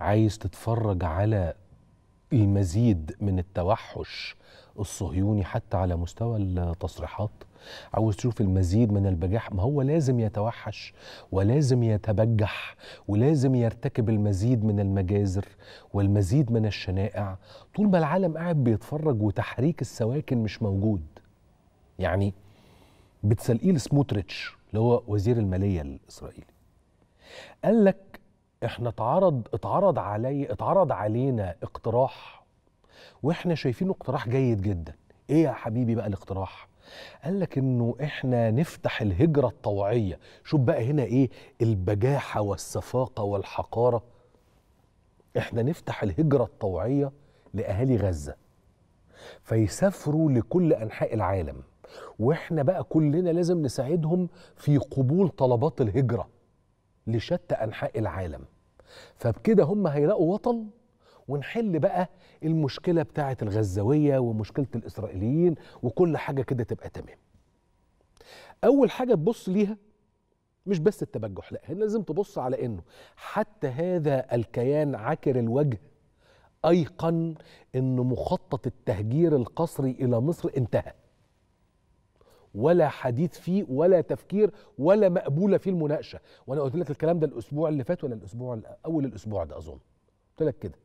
عايز تتفرج على المزيد من التوحش الصهيوني حتى على مستوى التصريحات عاوز تشوف المزيد من البجاح ما هو لازم يتوحش ولازم يتبجح ولازم يرتكب المزيد من المجازر والمزيد من الشنائع طول ما العالم قاعد بيتفرج وتحريك السواكن مش موجود يعني بتسلقيه لسموتريتش اللي هو وزير الماليه الاسرائيلي قال لك احنا اتعرض اتعرض علي اتعرض علينا اقتراح واحنا شايفينه اقتراح جيد جدا ايه يا حبيبي بقى الاقتراح قال لك انه احنا نفتح الهجره الطوعيه شوف بقى هنا ايه البجاحه والسفاقه والحقاره احنا نفتح الهجره الطوعيه لاهالي غزه فيسافروا لكل انحاء العالم واحنا بقى كلنا لازم نساعدهم في قبول طلبات الهجره لشتى أنحاء العالم فبكده هم هيلاقوا وطن ونحل بقى المشكلة بتاعة الغزاوية ومشكلة الإسرائيليين وكل حاجة كده تبقى تمام أول حاجة تبص ليها مش بس التبجح لا لازم تبص على انه حتى هذا الكيان عكر الوجه ايقن ان مخطط التهجير القسري الى مصر انتهى ولا حديث فيه ولا تفكير ولا مقبوله فيه المناقشه وانا قلت لك الكلام ده الاسبوع اللي فات ولا الاسبوع اول الاسبوع ده اظن قلت لك كده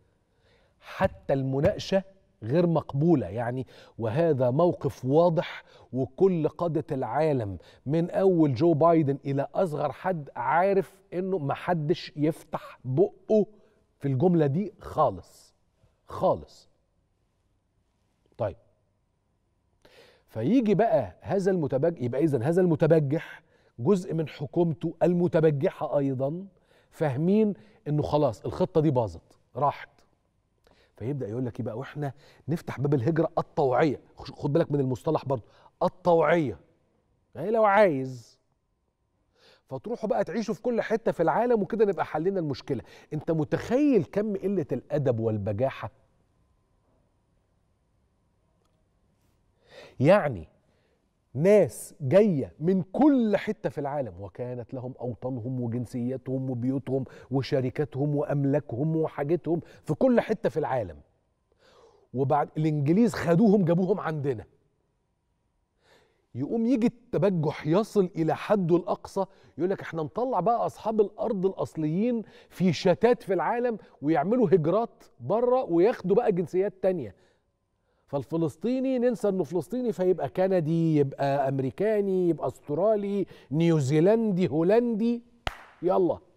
حتى المناقشه غير مقبوله يعني وهذا موقف واضح وكل قاده العالم من اول جو بايدن الى اصغر حد عارف انه محدش يفتح بقه في الجمله دي خالص خالص فيجي بقى هذا المتبجح يبقى اذا هذا المتبجح جزء من حكومته المتبجحه ايضا فاهمين انه خلاص الخطه دي باظت راحت فيبدا يقول لك يبقى واحنا نفتح باب الهجره الطوعيه خد بالك من المصطلح برضه الطوعيه يعني لو عايز فتروحوا بقى تعيشوا في كل حته في العالم وكده نبقى حلينا المشكله انت متخيل كم قله الادب والبجاحه يعني ناس جاية من كل حتة في العالم وكانت لهم أوطانهم وجنسياتهم وبيوتهم وشركاتهم وأملاكهم وحاجتهم في كل حتة في العالم وبعد الإنجليز خدوهم جابوهم عندنا يقوم يجي التبجح يصل إلى حده الأقصى يقول لك احنا نطلع بقى أصحاب الأرض الأصليين في شتات في العالم ويعملوا هجرات بره وياخدوا بقى جنسيات تانية فالفلسطيني ننسى انه فلسطيني فيبقى كندي يبقى امريكاني يبقى استرالي نيوزيلندي هولندي يلا